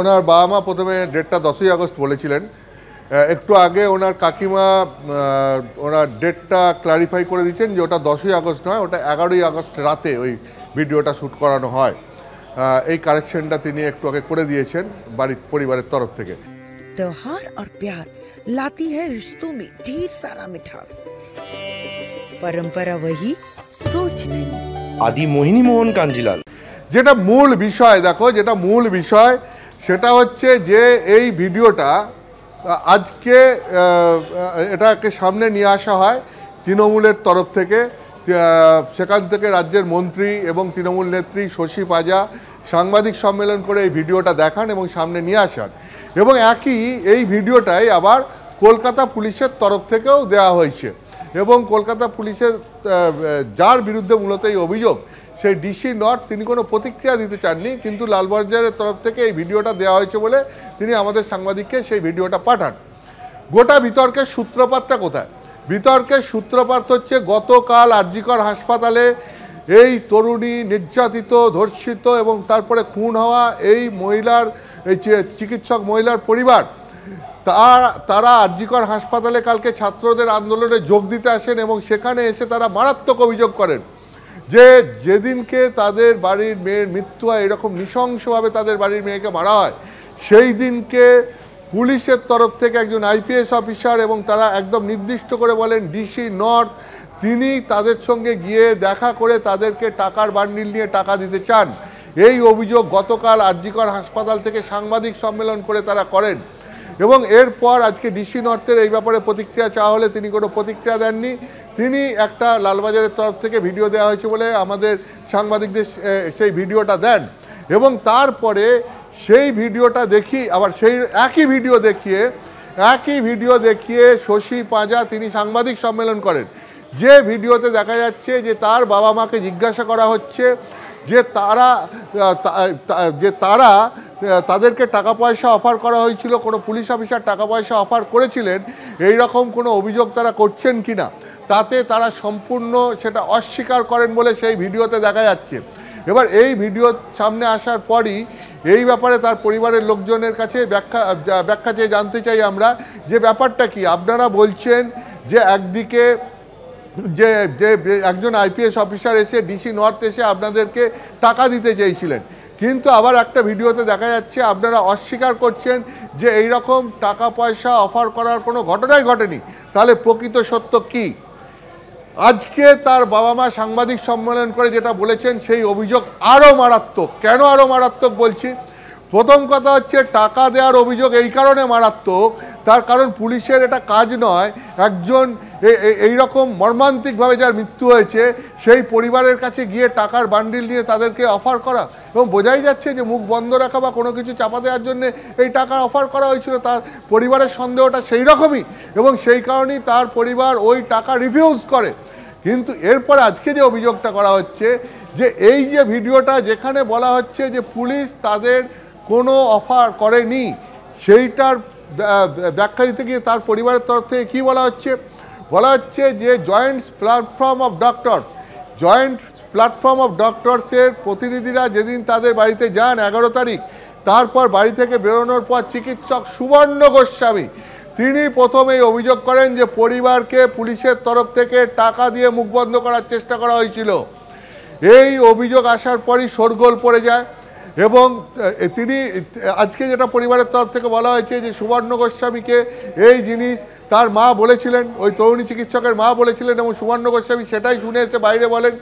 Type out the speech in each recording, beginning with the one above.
ওনার বাবা মা প্রথমে ডেটটা দশই আগস্ট বলেছিলেন একটু আগে ওনার কাকিমা ওনার ডেটটা ক্লারিফাই করে দিচ্ছেন যে ওটা দশই আগস্ট নয় ওটা এগারোই আগস্ট রাতে ওই ভিডিওটা শ্যুট করানো হয় এই কারেকশনটা তিনি একটু আগে করে দিয়েছেন বাড়ির পরিবারের তরফ থেকে त्योहार और प्यार लाती है रिश्तों में ढेर सारा मिठास परंपरा वही सोच नहीं आदि मोहिनी मोहन कांजीलाल যেটা মূল বিষয় দেখো যেটা মূল বিষয় সেটা হচ্ছে যে এই ভিডিওটা আজকে এটাকে সামনে নিয়ে আসা হয় তৃণমূলের তরফ থেকে সেখান থেকে রাজ্যের মন্ত্রী এবং তৃণমূল নেত্রী শশী পাজা সাংবাদিক সম্মেলন করে এই ভিডিওটা দেখান এবং সামনে নিয়ে আসান এবং একই এই ভিডিওটাই আবার কলকাতা পুলিশের তরফ থেকেও দেওয়া হয়েছে এবং কলকাতা পুলিশের যার বিরুদ্ধে মূলত এই অভিযোগ সেই ডিসি নর্থ তিনি কোনো প্রতিক্রিয়া দিতে চাননি কিন্তু লালবাজারের তরফ থেকে এই ভিডিওটা দেওয়া হয়েছে বলে তিনি আমাদের সাংবাদিককে সেই ভিডিওটা পাঠান গোটা বিতর্কের সূত্রপাতটা কোথায় বিতর্কের সূত্রপাত হচ্ছে গতকাল আরজিকর হাসপাতালে এই তরুণী নির্যাতিত ধর্ষিত এবং তারপরে খুন হওয়া এই মহিলার এই চিকিৎসক মহিলার পরিবার তারা আরজিকর হাসপাতালে কালকে ছাত্রদের আন্দোলনে যোগ দিতে আসেন এবং সেখানে এসে তারা মারাত্মক অভিযোগ করেন যে যেদিনকে তাদের বাড়ির মেয়ের মৃত্যু হয় এরকম নৃশংসভাবে তাদের বাড়ির মেয়েকে মারা হয় সেই দিনকে পুলিশের তরফ থেকে একজন আইপিএস অফিসার এবং তারা একদম নির্দিষ্ট করে বলেন ডিসি নর্থ তিনি তাদের সঙ্গে গিয়ে দেখা করে তাদেরকে টাকার বান্ডিল নিয়ে টাকা দিতে চান এই অভিযোগ গতকাল আর্জিকর হাসপাতাল থেকে সাংবাদিক সম্মেলন করে তারা করেন এবং এরপর আজকে ডিসি নর্থের এই ব্যাপারে প্রতিক্রিয়া চাওয়া হলে তিনি কোনো প্রতিক্রিয়া দেননি তিনি একটা লালবাজারের তরফ থেকে ভিডিও দেওয়া হয়েছে বলে আমাদের সাংবাদিকদের সেই ভিডিওটা দেন এবং তারপরে সেই ভিডিওটা দেখি আবার সেই একই ভিডিও দেখিয়ে একই ভিডিও দেখিয়ে শশী পাঁজা তিনি সাংবাদিক সম্মেলন করেন যে ভিডিওতে দেখা যাচ্ছে যে তার বাবা মাকে জিজ্ঞাসা করা হচ্ছে যে তারা যে তারা তাদেরকে টাকা পয়সা অফার করা হয়েছিল কোনো পুলিশ অফিসার টাকা পয়সা অফার করেছিলেন এই রকম কোনো অভিযোগ তারা করছেন কি না তাতে তারা সম্পূর্ণ সেটা অস্বীকার করেন বলে সেই ভিডিওতে দেখা যাচ্ছে এবার এই ভিডিও সামনে আসার পরই এই ব্যাপারে তার পরিবারের লোকজনের কাছে ব্যাখ্যা ব্যাখ্যা চেয়ে জানতে চাই আমরা যে ব্যাপারটা কি আপনারা বলছেন যে একদিকে যে যে একজন আইপিএস অফিসার এসে ডিসি নর্থ এসে আপনাদেরকে টাকা দিতে চেয়েছিলেন কিন্তু আবার একটা ভিডিওতে দেখা যাচ্ছে আপনারা অস্বীকার করছেন যে এই রকম টাকা পয়সা অফার করার কোনো ঘটনাই ঘটেনি তাহলে প্রকৃত সত্য কি আজকে তার বাবা মা সাংবাদিক সম্মেলন করে যেটা বলেছেন সেই অভিযোগ আরও মারাত্মক কেন আরও মারাত্মক বলছি প্রথম কথা হচ্ছে টাকা দেওয়ার অভিযোগ এই কারণে মারাত্মক তার কারণ পুলিশের এটা কাজ নয় একজন এই রকম মর্মান্তিকভাবে যার মৃত্যু হয়েছে সেই পরিবারের কাছে গিয়ে টাকার বান্ডিল নিয়ে তাদেরকে অফার করা এবং বোঝাই যাচ্ছে যে মুখ বন্ধ রাখা বা কোনো কিছু চাপা দেওয়ার জন্য এই টাকা অফার করা হয়েছিল তার পরিবারের সন্দেহটা সেই রকমই এবং সেই কারণেই তার পরিবার ওই টাকা রিফিউজ করে কিন্তু এরপর আজকে যে অভিযোগটা করা হচ্ছে যে এই যে ভিডিওটা যেখানে বলা হচ্ছে যে পুলিশ তাদের কোনো অফার করেনি সেইটার ব্যাখ্যা দিতে গিয়ে তার পরিবারের তরফ থেকে কী বলা হচ্ছে বলা হচ্ছে যে joints platform of doctor joint platform of ডক্টরসের প্রতিনিধিরা যেদিন তাদের বাড়িতে যান এগারো তারিখ তারপর বাড়ি থেকে বেরোনোর পর চিকিৎসক সুবর্ণ গোস্বামী তিনি প্রথমেই অভিযোগ করেন যে পরিবারকে পুলিশের তরফ থেকে টাকা দিয়ে মুখবন্ধ করার চেষ্টা করা হয়েছিল এই অভিযোগ আসার পরই শোরগোল পড়ে যায় এবং তিনি আজকে যেটা পরিবারের তরফ থেকে বলা হয়েছে যে সুবর্ণ গোস্বামীকে এই জিনিস তার মা বলেছিলেন ওই তরুণী চিকিৎসকের মা বলেছিলেন এবং সুবর্ণ গোস্বামী সেটাই শুনে এসে বাইরে বলেন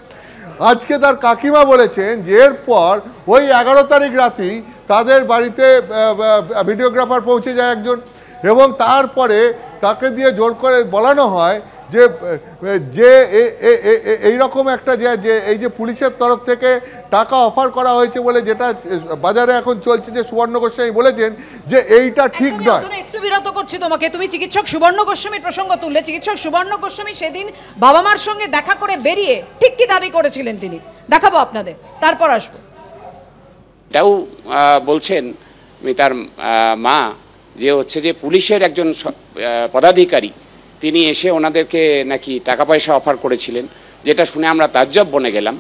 আজকে তার কাকিমা বলেছেন যে এরপর ওই এগারো তারিখ রাতেই তাদের বাড়িতে ভিডিওগ্রাফার পৌঁছে যায় একজন এবং তারপরে তাকে দিয়ে জোর করে বলানো হয় যে যে এই রকম একটা যে যে এই যে পুলিশের তরফ থেকে টাকা অফার করা হয়েছে বলে যেটা বাজারে এখন চলছে যে সুবর্ণ গোস্বামী বলেছেন যে এইটা ঠিক নয় একটু বিরত করছি তোমাকে তুমি চিকিৎসক সুবর্ণ গোস্বামীর প্রসঙ্গ তুললে চিকিৎসক সুবর্ণ গোস্বামী সেদিন বাবা মার সঙ্গে দেখা করে বেরিয়ে ঠিক কি দাবি করেছিলেন তিনি দেখাবো আপনাদের তারপর আসবো এটাও বলছেন তার মা যে হচ্ছে যে পুলিশের একজন পদাধিকারী তিনি এসে ওনাদেরকে নাকি টাকা পয়সা অফার করেছিলেন যেটা শুনে আমরা তাজ্জব বনে গেলাম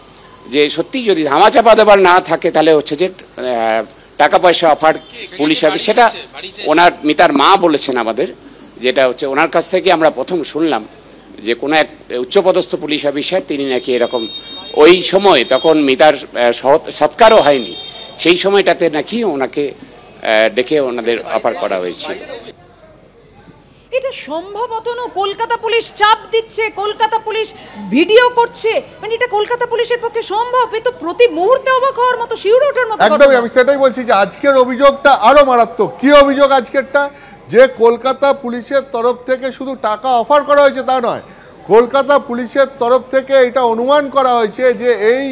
যে সত্যি যদি ধামাচাপা দেবার না থাকে তাহলে হচ্ছে যে টাকা পয়সা অফার পুলিশ অফিস সেটা ওনার মিতার মা বলেছেন আমাদের যেটা হচ্ছে ওনার কাছ থেকে আমরা প্রথম শুনলাম যে কোনো এক উচ্চপদস্থ পুলিশ অফিসার তিনি নাকি এরকম ওই সময় তখন মিতার সৎকারও হয়নি সেই সময়টাতে নাকি ওনাকে ডেকে ওনাদের অফার করা হয়েছে সম্ভবত কলকাতা পুলিশ চাপ দিচ্ছে কলকাতা পুলিশ ভিডিও করছে মানে এটা কলকাতা পুলিশের পক্ষে সম্ভব এ তো প্রতি মুহূর্তে অবাক হওয়ার মতো শিউরে ওঠার মতো একদমই আমি সেটাই বলছি যে আজকের অভিযোগটা আরো মারাত্মক কি অভিযোগ আজকেরটা যে কলকাতা পুলিশের তরফ থেকে শুধু টাকা অফার করা হয়েছে তা নয় কলকাতা পুলিশের তরফ থেকে এটা অনুমান করা হয়েছে যে এই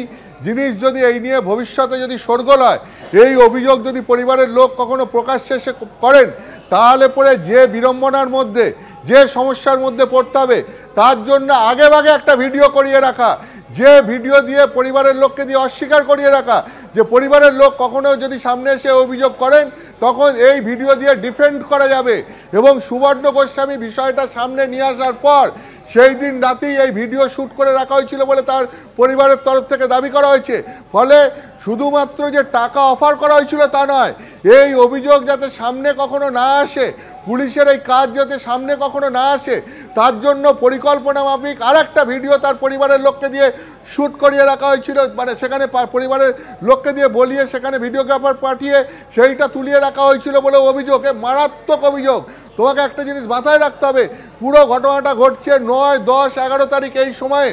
জিনিস যদি এই নিয়ে ভবিষ্যতে যদি সরগোল হয় এই অভিযোগ যদি পরিবারের লোক কখনো প্রকাশ্যে করেন তাহলে পরে যে বিড়ম্বনার মধ্যে যে সমস্যার মধ্যে পড়তে হবে তার জন্য আগে ভাগে একটা ভিডিও করিয়ে রাখা যে ভিডিও দিয়ে পরিবারের লোককে দিয়ে অস্বীকার করিয়ে রাখা যে পরিবারের লোক কখনো যদি সামনে এসে অভিযোগ করেন তখন এই ভিডিও দিয়ে ডিফেন্ড করা যাবে এবং সুবর্ণ গোস্বামী বিষয়টা সামনে নিয়ে আসার পর সেই দিন রাতেই এই ভিডিও শ্যুট করে রাখা হয়েছিল বলে তার পরিবারের তরফ থেকে দাবি করা হয়েছে ফলে শুধুমাত্র যে টাকা অফার করা হয়েছিল তা নয় এই অভিযোগ যাতে সামনে কখনো না আসে পুলিশের এই কাজ যাতে সামনে কখনো না আসে তার জন্য পরিকল্পনা মাফিক আর একটা ভিডিও তার পরিবারের লোককে দিয়ে শ্যুট করিয়ে রাখা হয়েছিল মানে সেখানে পরিবারের লোককে দিয়ে বলিয়ে সেখানে ভিডিওগ্রাফার পাঠিয়ে সেইটা তুলিয়ে রাখা হয়েছিল বলে অভিযোগ মারাত্মক অভিযোগ তোমাকে একটা জিনিস মাথায় রাখতে হবে পুরো ঘটনাটা ঘটছে নয় দশ এগারো তারিখ এই সময়ে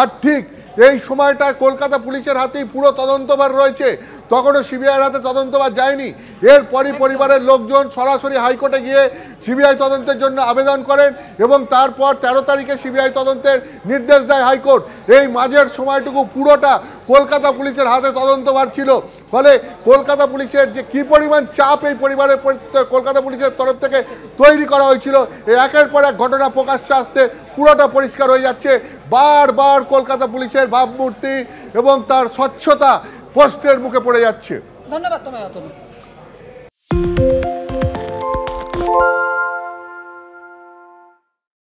আর ঠিক এই সময়টা কলকাতা পুলিশের হাতেই পুরো তদন্তভার রয়েছে তখনও সিবিআইয়ের হাতে তদন্তভার যায়নি এরপরই পরিবারের লোকজন সরাসরি হাইকোর্টে গিয়ে সিবিআই তদন্তের জন্য আবেদন করেন এবং তারপর ১৩ তারিখে সিবিআই তদন্তের নির্দেশ দেয় হাইকোর্ট এই মাঝের সময়টুকু পুরোটা কলকাতা পুলিশের হাতে তদন্তভার ছিল ফলে কলকাতা পুলিশের যে কি পরিমাণ চাপ এই পরিবারের কলকাতা পুলিশের তরফ থেকে তৈরি করা হয়েছিল একের পর এক ঘটনা প্রকাশ্যে আসতে পুরোটা পরিষ্কার হয়ে যাচ্ছে বারবার কলকাতা পুলিশের ভাবমূর্তি এবং তার স্বচ্ছতা পোস্টের মুখে পড়ে যাচ্ছে ধন্যবাদ তোমায় অতনু